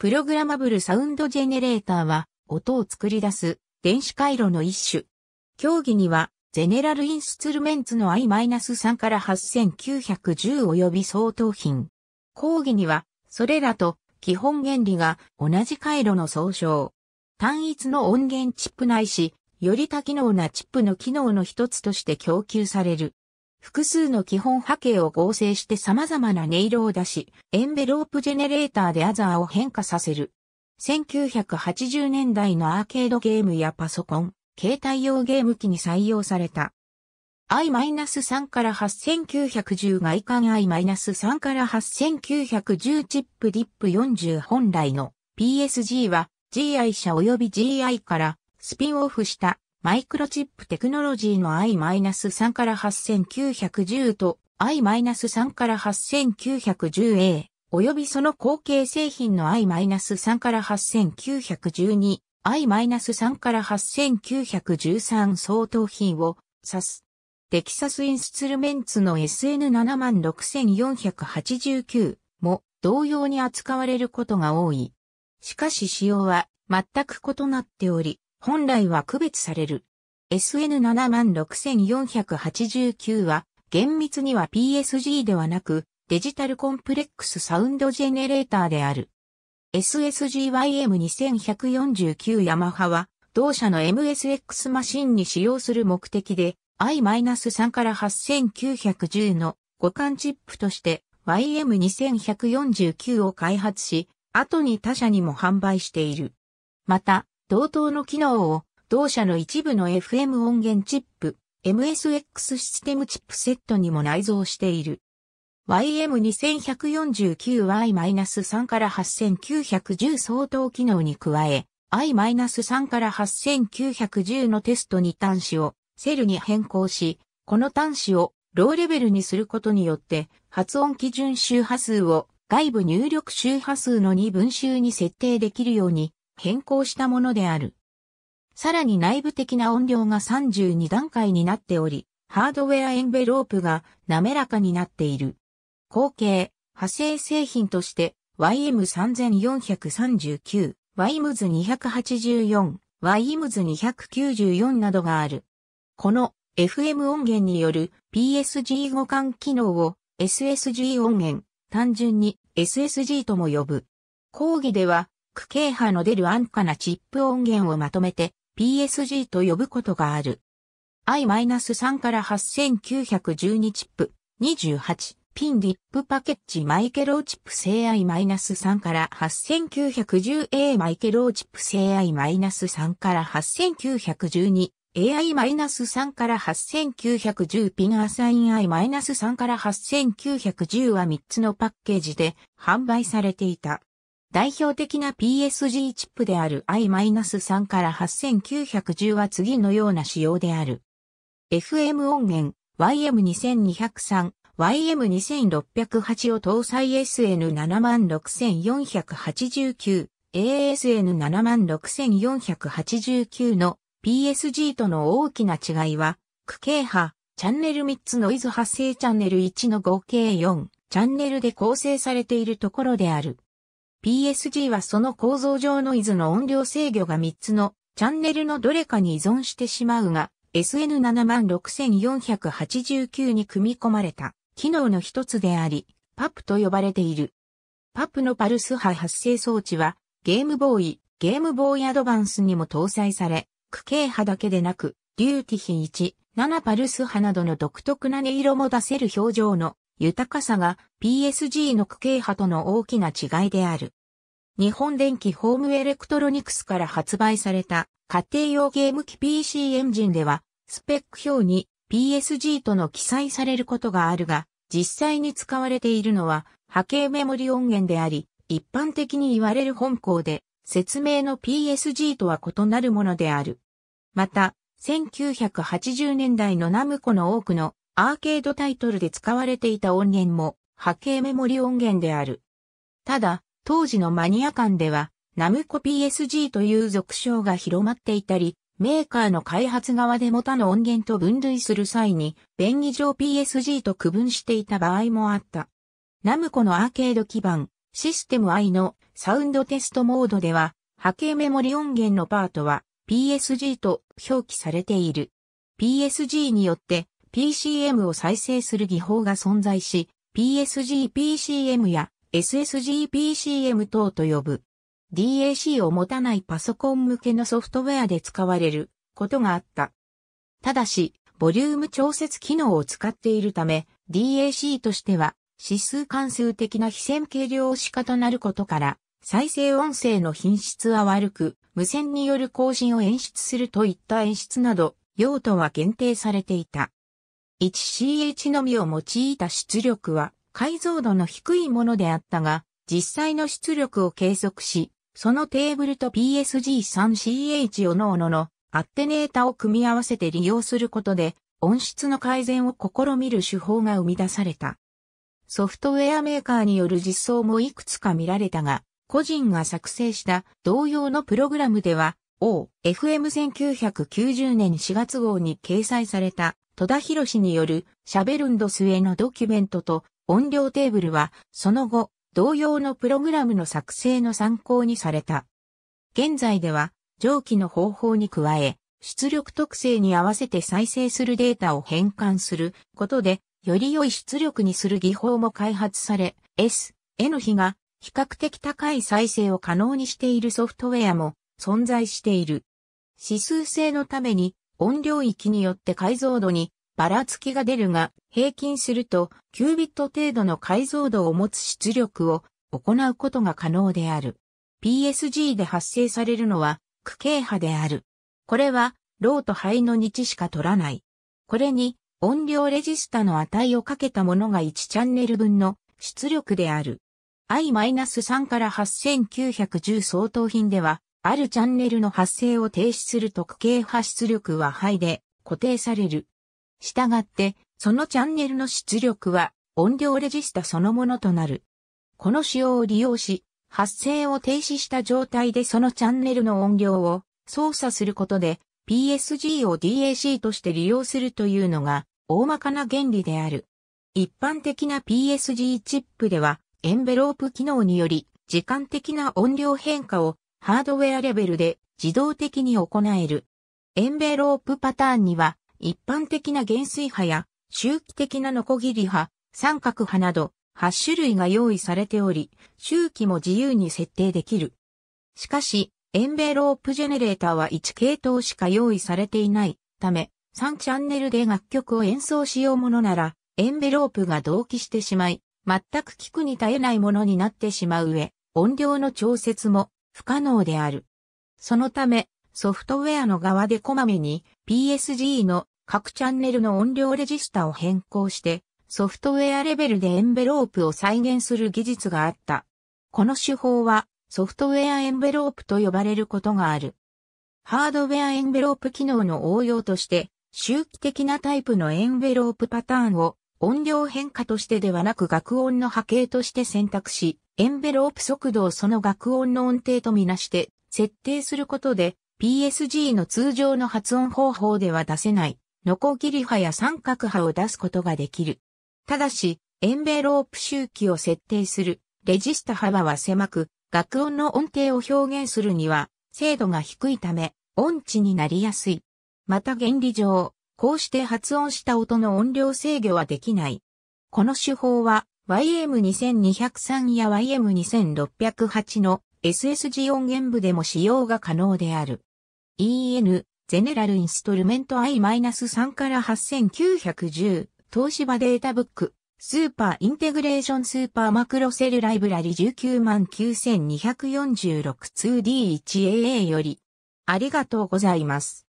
プログラマブルサウンドジェネレーターは、音を作り出す電子回路の一種。競技には、ゼネラルインストゥルメンツの i-3 から8910及び相当品。講義には、それらと基本原理が同じ回路の総称。単一の音源チップないし、より多機能なチップの機能の一つとして供給される。複数の基本波形を合成して様々な音色を出し、エンベロープジェネレーターでアザーを変化させる。1980年代のアーケードゲームやパソコン、携帯用ゲーム機に採用された。i-3 から8910外観 i-3 から8910チップディップ40本来の PSG は GI 社及び GI からスピンオフしたマイクロチップテクノロジーの I-3 から8910と I-3 から 8910A 及びその後継製品の I-3 から8912、I-3 から8913相当品を指す。テキサスインスツルメンツの SN76489 も同様に扱われることが多い。しかし仕様は全く異なっており、本来は区別される。SN76489 は、厳密には PSG ではなく、デジタルコンプレックスサウンドジェネレーターである。SSGYM2149 ヤマハは、同社の MSX マシンに使用する目的で、I-3 から8910の互換チップとして YM2149 を開発し、後に他社にも販売している。また、同等の機能を同社の一部の FM 音源チップ MSX システムチップセットにも内蔵している。y m 2 1 4 9 y 3から8910相当機能に加え、i-3 から8910のテストに端子をセルに変更し、この端子をローレベルにすることによって、発音基準周波数を外部入力周波数の2分周に設定できるように変更したものである。さらに内部的な音量が32段階になっており、ハードウェアエンベロープが滑らかになっている。後継、派生製品として YM3439、YMS284、YMS294 などがある。この FM 音源による PSG 互換機能を SSG 音源、単純に SSG とも呼ぶ。講義ではク系波の出る安価なチップ音源をまとめて PSG と呼ぶことがある。i-3 から8912チップ28ピンディップパケッジマイケローチップ製 i-3 から 8910A マイケローチップ製 i-3 から8912 AI-3 から8910ピンアサイン i-3 から8910は3つのパッケージで販売されていた。代表的な PSG チップである i-3 から8910は次のような仕様である。FM 音源 YM2203、YM2608 を搭載 SN76489、ASN76489 の PSG との大きな違いは、区形波、チャンネル3つノイズ発生チャンネル1の合計4チャンネルで構成されているところである。PSG はその構造上のイズの音量制御が3つのチャンネルのどれかに依存してしまうが、SN76489 に組み込まれた機能の一つであり、パプと呼ばれている。パプのパルス波発生装置は、ゲームボーイ、ゲームボーイアドバンスにも搭載され、区形波だけでなく、デューティヒ1、7パルス波などの独特な音色も出せる表情の豊かさが PSG の区形派との大きな違いである。日本電機ホームエレクトロニクスから発売された家庭用ゲーム機 PC エンジンでは、スペック表に PSG との記載されることがあるが、実際に使われているのは波形メモリ音源であり、一般的に言われる本校で、説明の PSG とは異なるものである。また、1980年代のナムコの多くのアーケードタイトルで使われていた音源も波形メモリ音源である。ただ、当時のマニア間では、ナムコ PSG という俗称が広まっていたり、メーカーの開発側でも他の音源と分類する際に、便宜上 PSG と区分していた場合もあった。ナムコのアーケード基盤、システム I のサウンドテストモードでは、波形メモリ音源のパートは PSG と表記されている。PSG によって PCM を再生する技法が存在し、PSG-PCM や SSG-PCM 等と呼ぶ。DAC を持たないパソコン向けのソフトウェアで使われることがあった。ただし、ボリューム調節機能を使っているため、DAC としては指数関数的な非線計量仕方となることから、再生音声の品質は悪く、無線による更新を演出するといった演出など、用途は限定されていた。1ch のみを用いた出力は解像度の低いものであったが、実際の出力を計測し、そのテーブルと PSG3ch おのおののアッテネータを組み合わせて利用することで、音質の改善を試みる手法が生み出された。ソフトウェアメーカーによる実装もいくつか見られたが、個人が作成した同様のプログラムでは、O、FM1990 年4月号に掲載された戸田博士によるシャベルンドスへのドキュメントと音量テーブルはその後同様のプログラムの作成の参考にされた。現在では上記の方法に加え出力特性に合わせて再生するデータを変換することでより良い出力にする技法も開発され S、N 比が比較的高い再生を可能にしているソフトウェアも存在している。指数性のために音量域によって解像度にばらつきが出るが、平均すると9ビット程度の解像度を持つ出力を行うことが可能である。PSG で発生されるのは区形波である。これは、ローとハイの日しか取らない。これに、音量レジスタの値をかけたものが1チャンネル分の出力である。i-3 から8910相当品では、あるチャンネルの発生を停止する特定発出力はハイで固定される。したがって、そのチャンネルの出力は音量レジスタそのものとなる。この仕様を利用し、発生を停止した状態でそのチャンネルの音量を操作することで PSG を DAC として利用するというのが大まかな原理である。一般的な PSG チップではエンベロープ機能により時間的な音量変化をハードウェアレベルで自動的に行える。エンベロープパターンには、一般的な減衰波や周期的なノコギリ波、三角波など8種類が用意されており、周期も自由に設定できる。しかし、エンベロープジェネレーターは1系統しか用意されていないため、3チャンネルで楽曲を演奏しようものなら、エンベロープが同期してしまい、全く聞くに耐えないものになってしまう上、音量の調節も不可能である。そのため、ソフトウェアの側でこまめに PSG の各チャンネルの音量レジスタを変更して、ソフトウェアレベルでエンベロープを再現する技術があった。この手法はソフトウェアエンベロープと呼ばれることがある。ハードウェアエンベロープ機能の応用として、周期的なタイプのエンベロープパターンを音量変化としてではなく楽音の波形として選択し、エンベロープ速度をその学音の音程とみなして設定することで PSG の通常の発音方法では出せないノコギリ波や三角波を出すことができる。ただし、エンベロープ周期を設定するレジスタ幅は狭く、学音の音程を表現するには精度が低いため音痴になりやすい。また原理上、こうして発音した音の音量制御はできない。この手法は YM2203 や YM2608 の SSG 音源部でも使用が可能である。EN、ゼネラルインストルメント I-3 から8910、東芝データブック、スーパーインテグレーションスーパーマクロセルライブラリ 199,246-2D1AA より、ありがとうございます。